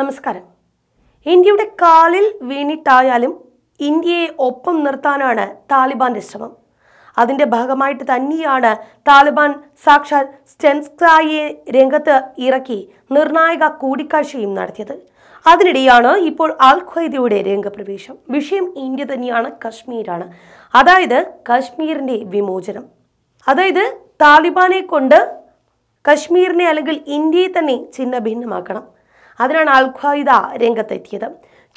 നമസ്കാരം ഇന്ത്യയുടെ കാലിൽ വീണിട്ടായാലും ഇന്ത്യയെ ഒപ്പം നിർത്താനാണ് താലിബാന്റെ ശ്രമം അതിന്റെ ഭാഗമായിട്ട് തന്നെയാണ് താലിബാൻ സാക്ഷാൽ സ്റ്റെൻസ്കായെ രംഗത്ത് ഇറക്കി നിർണായക കൂടിക്കാഴ്ചയും നടത്തിയത് അതിനിടെയാണ് ഇപ്പോൾ അൽ ഖ്വൈദയുടെ രംഗപ്രവേശം വിഷയം ഇന്ത്യ തന്നെയാണ് കശ്മീരാണ് അതായത് കശ്മീരിന്റെ വിമോചനം അതായത് താലിബാനെ കൊണ്ട് കശ്മീരിനെ അല്ലെങ്കിൽ ഇന്ത്യയെ തന്നെ ചിഹ്ന ഭിന്നമാക്കണം അതിനാണ് അൽ ഖ്വയ്ദ രംഗത്തെത്തിയത്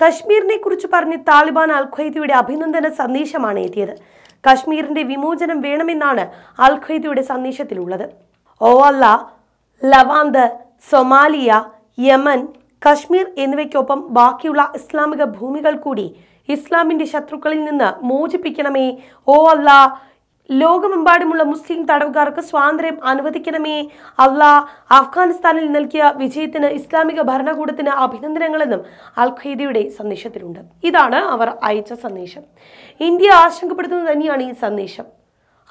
കശ്മീരിനെ കുറിച്ച് പറഞ്ഞ് താലിബാൻ അൽ ഖ്വയ്ദയുടെ അഭിനന്ദന സന്ദേശമാണ് എത്തിയത് കശ്മീരിന്റെ വിമോചനം വേണമെന്നാണ് അൽ ഖ്വയ്ദയുടെ സന്ദേശത്തിലുള്ളത് അല്ല ലവാന്ത് സൊമാലിയ യമൻ കശ്മീർ എന്നിവയ്ക്കൊപ്പം ബാക്കിയുള്ള ഇസ്ലാമിക ഭൂമികൾ കൂടി ഇസ്ലാമിന്റെ ശത്രുക്കളിൽ നിന്ന് മോചിപ്പിക്കണമേ ഓ അല്ല ലോകമെമ്പാടുമുള്ള മുസ്ലിം തടവുകാർക്ക് സ്വാതന്ത്ര്യം അനുവദിക്കണമേ അവ്ല അഫ്ഗാനിസ്ഥാനിൽ നൽകിയ വിജയത്തിന് ഇസ്ലാമിക ഭരണകൂടത്തിന് അഭിനന്ദനങ്ങളെന്നും അൽ സന്ദേശത്തിലുണ്ട് ഇതാണ് അവർ അയച്ച സന്ദേശം ഇന്ത്യ ആശങ്കപ്പെടുത്തുന്നത് തന്നെയാണ് ഈ സന്ദേശം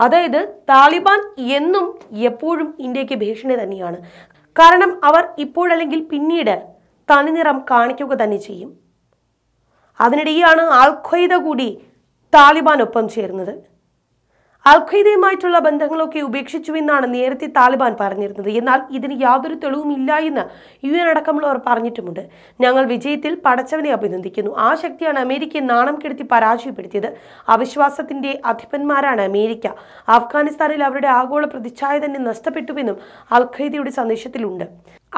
അതായത് താലിബാൻ എന്നും എപ്പോഴും ഇന്ത്യക്ക് ഭീഷണി തന്നെയാണ് കാരണം അവർ ഇപ്പോഴല്ലെങ്കിൽ പിന്നീട് തനിനിറം കാണിക്കുക തന്നെ ചെയ്യും അതിനിടെയാണ് അൽ കൂടി താലിബാനൊപ്പം ചേരുന്നത് അൽഖയ്ദയുമായിട്ടുള്ള ബന്ധങ്ങളൊക്കെ ഉപേക്ഷിച്ചുവെന്നാണ് നേരത്തെ താലിബാൻ പറഞ്ഞിരുന്നത് എന്നാൽ ഇതിന് യാതൊരു തെളിവും ഇല്ല എന്ന് യു എൻ അടക്കമുള്ളവർ പറഞ്ഞിട്ടുമുണ്ട് ഞങ്ങൾ വിജയത്തിൽ പടച്ചവനെ അഭിനന്ദിക്കുന്നു ആ ശക്തിയാണ് അമേരിക്കയെ നാണം കെടുത്തി പരാജയപ്പെടുത്തിയത് അവിശ്വാസത്തിന്റെ അധിപന്മാരാണ് അമേരിക്ക അഫ്ഗാനിസ്ഥാനിൽ അവരുടെ ആഗോള പ്രതിച്ഛായ തന്നെ നഷ്ടപ്പെട്ടുവെന്നും അൽഖയ്ദയുടെ സന്ദേശത്തിലുണ്ട്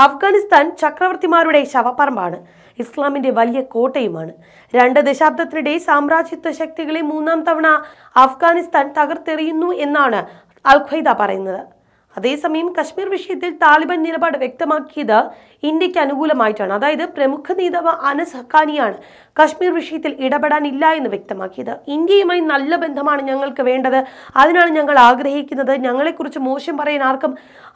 അഫ്ഗാനിസ്ഥാൻ ചക്രവർത്തിമാരുടെ ശവപ്പറമ്പാണ് ഇസ്ലാമിന്റെ വലിയ കോട്ടയുമാണ് രണ്ട് ദശാബ്ദത്തിനിടെ സാമ്രാജ്യത്വ ശക്തികളെ മൂന്നാം തവണ അഫ്ഗാനിസ്ഥാൻ തകർത്തെറിയുന്നു എന്നാണ് അൽ പറയുന്നത് അതേസമയം കശ്മീർ വിഷയത്തിൽ താലിബാൻ നിലപാട് വ്യക്തമാക്കിയത് ഇന്ത്യക്ക് അനുകൂലമായിട്ടാണ് അതായത് പ്രമുഖ നേതാവ് അനസ് ഹക്കാനിയാണ് കശ്മീർ വിഷയത്തിൽ ഇടപെടാനില്ല എന്ന് വ്യക്തമാക്കിയത് ഇന്ത്യയുമായി നല്ല ബന്ധമാണ് ഞങ്ങൾക്ക് വേണ്ടത് അതിനാണ് ഞങ്ങൾ ആഗ്രഹിക്കുന്നത് ഞങ്ങളെക്കുറിച്ച് മോശം പറയാൻ ആർക്കും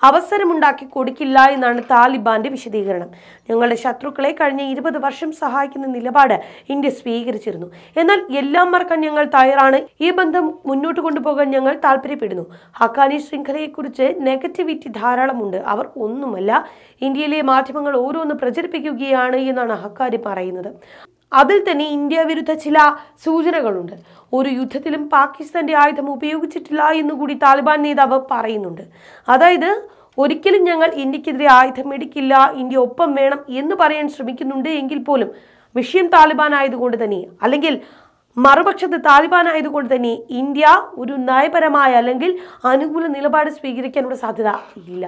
അവസരമുണ്ടാക്കി കൊടുക്കില്ല എന്നാണ് താലിബാന്റെ വിശദീകരണം ഞങ്ങളുടെ ശത്രുക്കളെ കഴിഞ്ഞ ഇരുപത് വർഷം സഹായിക്കുന്ന നിലപാട് ഇന്ത്യ സ്വീകരിച്ചിരുന്നു എന്നാൽ എല്ലാം മറക്കാൻ ഞങ്ങൾ തയ്യാറാണ് ഈ ബന്ധം മുന്നോട്ട് കൊണ്ടുപോകാൻ ഞങ്ങൾ താല്പര്യപ്പെടുന്നു ഹക്കാനി ശൃംഖലയെക്കുറിച്ച് നെഗറ്റിവിറ്റി ധാരാളമുണ്ട് അവർ ഒന്നുമല്ല ഇന്ത്യയിലെ മാധ്യമങ്ങൾ ഓരോന്ന് പ്രചരിപ്പിക്കുകയാണ് എന്നാണ് ഹക്കാരി പറയുന്നത് അതിൽ തന്നെ ഇന്ത്യ വിരുദ്ധ ചില സൂചനകളുണ്ട് ഒരു യുദ്ധത്തിലും പാകിസ്ഥാന്റെ ആയുധം ഉപയോഗിച്ചിട്ടില്ല എന്നുകൂടി താലിബാൻ നേതാവ് പറയുന്നുണ്ട് അതായത് ഒരിക്കലും ഞങ്ങൾ ഇന്ത്യക്കെതിരെ ആയുധം എടുക്കില്ല ഇന്ത്യ ഒപ്പം വേണം എന്ന് പറയാൻ ശ്രമിക്കുന്നുണ്ട് എങ്കിൽ പോലും വിഷയം താലിബാൻ ആയതുകൊണ്ട് തന്നെ അല്ലെങ്കിൽ മറുപക്ഷത്ത് താലിബാൻ ആയതുകൊണ്ട് തന്നെ ഇന്ത്യ ഒരു നയപരമായ അല്ലെങ്കിൽ അനുകൂല നിലപാട് സ്വീകരിക്കാനുള്ള സാധ്യത ഇല്ല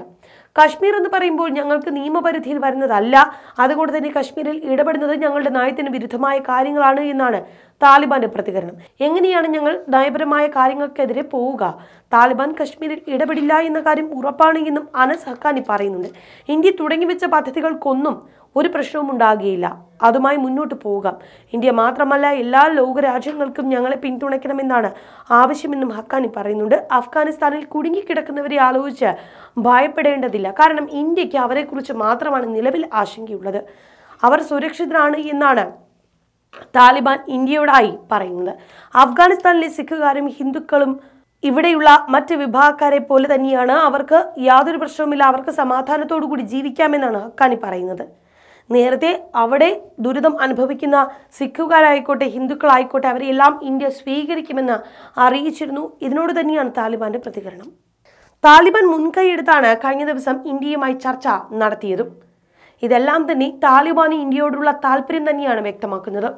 കശ്മീർ എന്ന് പറയുമ്പോൾ ഞങ്ങൾക്ക് നിയമപരിധിയിൽ വരുന്നതല്ല അതുകൊണ്ട് തന്നെ കശ്മീരിൽ ഇടപെടുന്നത് ഞങ്ങളുടെ നയത്തിന് വിരുദ്ധമായ കാര്യങ്ങളാണ് എന്നാണ് താലിബാന്റെ പ്രതികരണം എങ്ങനെയാണ് ഞങ്ങൾ നയപരമായ കാര്യങ്ങൾക്കെതിരെ പോവുക താലിബാൻ കശ്മീരിൽ ഇടപെടില്ല എന്ന കാര്യം ഉറപ്പാണ് എന്നും അനസ് ഹക്കാനി പറയുന്നുണ്ട് ഇന്ത്യ തുടങ്ങിവെച്ച പദ്ധതികൾക്കൊന്നും ഒരു പ്രശ്നവും ഉണ്ടാകുകയില്ല അതുമായി മുന്നോട്ട് പോവുക ഇന്ത്യ മാത്രമല്ല എല്ലാ ലോകരാജ്യങ്ങൾക്കും ഞങ്ങളെ പിന്തുണയ്ക്കണമെന്നാണ് ആവശ്യമെന്നും ഹക്കാനി പറയുന്നുണ്ട് അഫ്ഗാനിസ്ഥാനിൽ കുടുങ്ങിക്കിടക്കുന്നവരെ ആലോചിച്ച് ഭയപ്പെടേണ്ടതില്ല ഇല്ല കാരണം ഇന്ത്യക്ക് അവരെക്കുറിച്ച് മാത്രമാണ് നിലവിൽ ആശങ്കയുള്ളത് അവർ സുരക്ഷിതരാണ് എന്നാണ് താലിബാൻ ഇന്ത്യയോടായി പറയുന്നത് അഫ്ഗാനിസ്ഥാനിലെ സിഖുകാരും ഹിന്ദുക്കളും ഇവിടെയുള്ള മറ്റ് വിഭാഗക്കാരെ പോലെ തന്നെയാണ് അവർക്ക് യാതൊരു പ്രശ്നവുമില്ല അവർക്ക് സമാധാനത്തോടു കൂടി ജീവിക്കാമെന്നാണ് ഹക്കാനി പറയുന്നത് നേരത്തെ അവിടെ ദുരിതം അനുഭവിക്കുന്ന സിഖുകാരായിക്കോട്ടെ ഹിന്ദുക്കളായിക്കോട്ടെ അവരെല്ലാം ഇന്ത്യ സ്വീകരിക്കുമെന്ന് അറിയിച്ചിരുന്നു ഇതിനോട് തന്നെയാണ് താലിബാന്റെ പ്രതികരണം താലിബാൻ മുൻകൈയെടുത്താണ് കഴിഞ്ഞ ദിവസം ഇന്ത്യയുമായി ചർച്ച നടത്തിയതും ഇതെല്ലാം തന്നെ താലിബാന് ഇന്ത്യയോടുള്ള താല്പര്യം തന്നെയാണ് വ്യക്തമാക്കുന്നത്